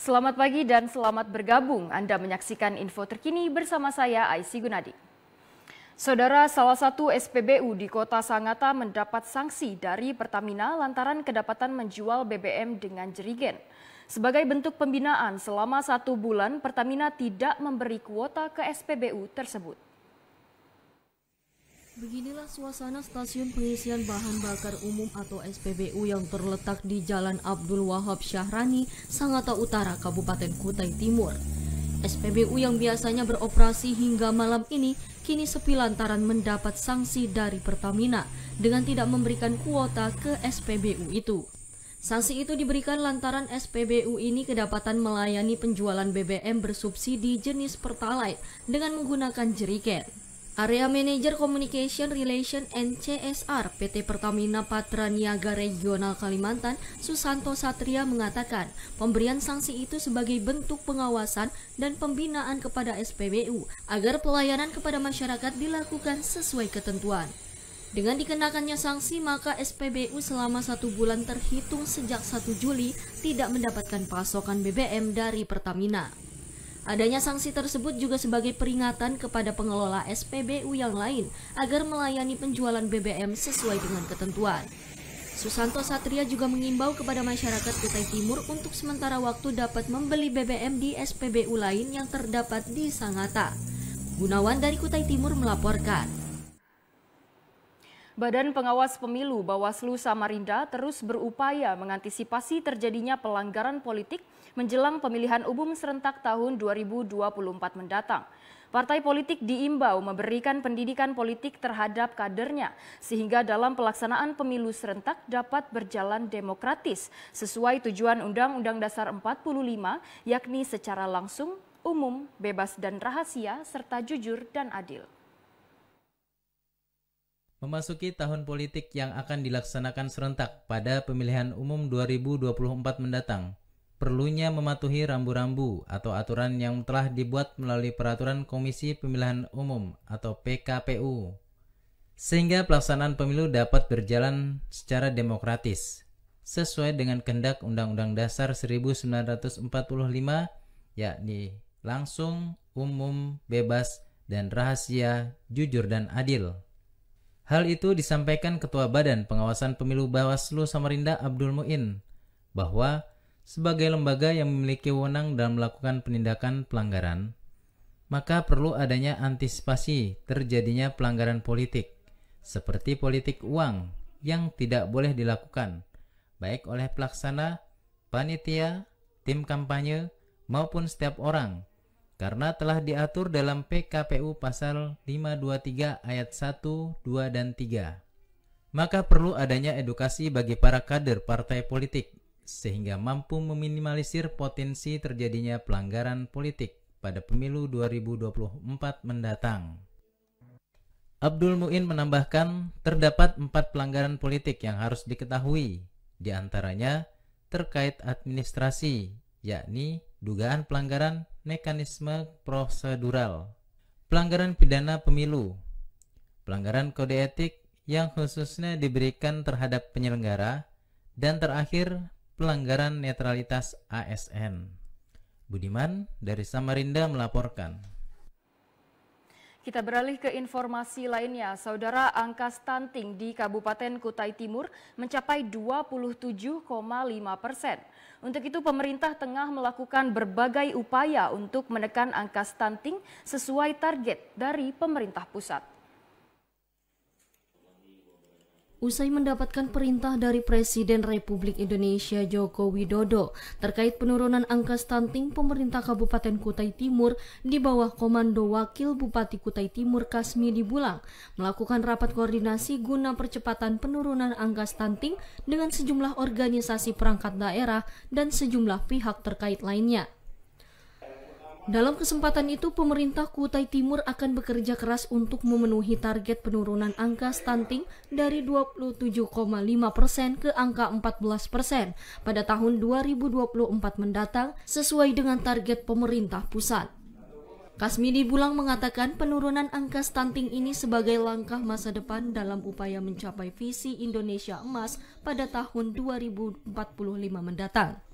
Selamat pagi dan selamat bergabung. Anda menyaksikan info terkini bersama saya Aisy Gunadi. Saudara, salah satu SPBU di Kota Sangatta mendapat sanksi dari Pertamina lantaran kedapatan menjual BBM dengan jerigen. Sebagai bentuk pembinaan, selama satu bulan Pertamina tidak memberi kuota ke SPBU tersebut. Beginilah suasana stasiun pengisian bahan bakar umum atau SPBU yang terletak di Jalan Abdul Wahab Syahrani, Sangatta Utara, Kabupaten Kutai Timur. SPBU yang biasanya beroperasi hingga malam ini kini sepi lantaran mendapat sanksi dari Pertamina dengan tidak memberikan kuota ke SPBU itu. Sanksi itu diberikan lantaran SPBU ini kedapatan melayani penjualan BBM bersubsidi jenis Pertalite dengan menggunakan jeriken. Area Manager Communication Relation and CSR PT Pertamina Patra Niaga Regional Kalimantan, Susanto Satria mengatakan, pemberian sanksi itu sebagai bentuk pengawasan dan pembinaan kepada SPBU agar pelayanan kepada masyarakat dilakukan sesuai ketentuan. Dengan dikenakannya sanksi, maka SPBU selama satu bulan terhitung sejak 1 Juli tidak mendapatkan pasokan BBM dari Pertamina. Adanya sanksi tersebut juga sebagai peringatan kepada pengelola SPBU yang lain agar melayani penjualan BBM sesuai dengan ketentuan. Susanto Satria juga mengimbau kepada masyarakat Kutai Timur untuk sementara waktu dapat membeli BBM di SPBU lain yang terdapat di Sangata. Gunawan dari Kutai Timur melaporkan. Badan Pengawas Pemilu Bawaslu Samarinda terus berupaya mengantisipasi terjadinya pelanggaran politik menjelang pemilihan umum serentak tahun 2024 mendatang. Partai politik diimbau memberikan pendidikan politik terhadap kadernya, sehingga dalam pelaksanaan pemilu serentak dapat berjalan demokratis sesuai tujuan Undang-Undang Dasar 45, yakni secara langsung, umum, bebas dan rahasia, serta jujur dan adil. Memasuki tahun politik yang akan dilaksanakan serentak pada pemilihan umum 2024 mendatang, perlunya mematuhi rambu-rambu atau aturan yang telah dibuat melalui Peraturan Komisi Pemilihan Umum atau PKPU, sehingga pelaksanaan pemilu dapat berjalan secara demokratis, sesuai dengan kehendak Undang-Undang Dasar 1945, yakni langsung, umum, bebas, dan rahasia, jujur, dan adil. Hal itu disampaikan Ketua Badan Pengawasan Pemilu Bawaslu Samarinda Abdul Muin bahwa sebagai lembaga yang memiliki wewenang dalam melakukan penindakan pelanggaran, maka perlu adanya antisipasi terjadinya pelanggaran politik seperti politik uang yang tidak boleh dilakukan baik oleh pelaksana, panitia, tim kampanye maupun setiap orang karena telah diatur dalam PKPU pasal 523 ayat 1, 2, dan 3. Maka perlu adanya edukasi bagi para kader partai politik sehingga mampu meminimalisir potensi terjadinya pelanggaran politik pada pemilu 2024 mendatang. Abdul Muin menambahkan terdapat empat pelanggaran politik yang harus diketahui, diantaranya terkait administrasi, yakni dugaan pelanggaran mekanisme prosedural, pelanggaran pidana pemilu, pelanggaran kode etik yang khususnya diberikan terhadap penyelenggara, dan terakhir pelanggaran netralitas ASN. Budiman dari Samarinda melaporkan. Kita beralih ke informasi lainnya. Saudara angka stunting di Kabupaten Kutai Timur mencapai 27,5 persen. Untuk itu pemerintah tengah melakukan berbagai upaya untuk menekan angka stunting sesuai target dari pemerintah pusat. Usai mendapatkan perintah dari Presiden Republik Indonesia Joko Widodo terkait penurunan angka stunting, pemerintah Kabupaten Kutai Timur di bawah komando Wakil Bupati Kutai Timur Kasmi Dibulang melakukan rapat koordinasi guna percepatan penurunan angka stunting dengan sejumlah organisasi perangkat daerah dan sejumlah pihak terkait lainnya. Dalam kesempatan itu, pemerintah Kutai Timur akan bekerja keras untuk memenuhi target penurunan angka stunting dari 27,5 persen ke angka 14 persen pada tahun 2024 mendatang sesuai dengan target pemerintah pusat. Kasmini Bulang mengatakan penurunan angka stunting ini sebagai langkah masa depan dalam upaya mencapai visi Indonesia emas pada tahun 2045 mendatang.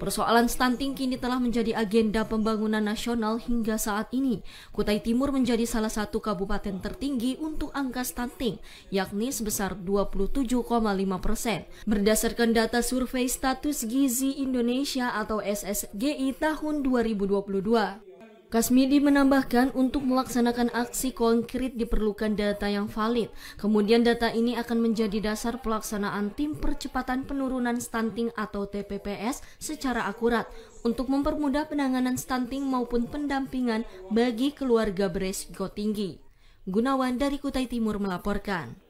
Persoalan stunting kini telah menjadi agenda pembangunan nasional hingga saat ini. Kutai Timur menjadi salah satu kabupaten tertinggi untuk angka stunting, yakni sebesar 27,5 persen. Berdasarkan data survei status gizi Indonesia atau SSGI tahun 2022. Kasmidi menambahkan untuk melaksanakan aksi konkret diperlukan data yang valid. Kemudian data ini akan menjadi dasar pelaksanaan tim percepatan penurunan stunting atau TPPS secara akurat untuk mempermudah penanganan stunting maupun pendampingan bagi keluarga beresiko tinggi. Gunawan dari Kutai Timur melaporkan.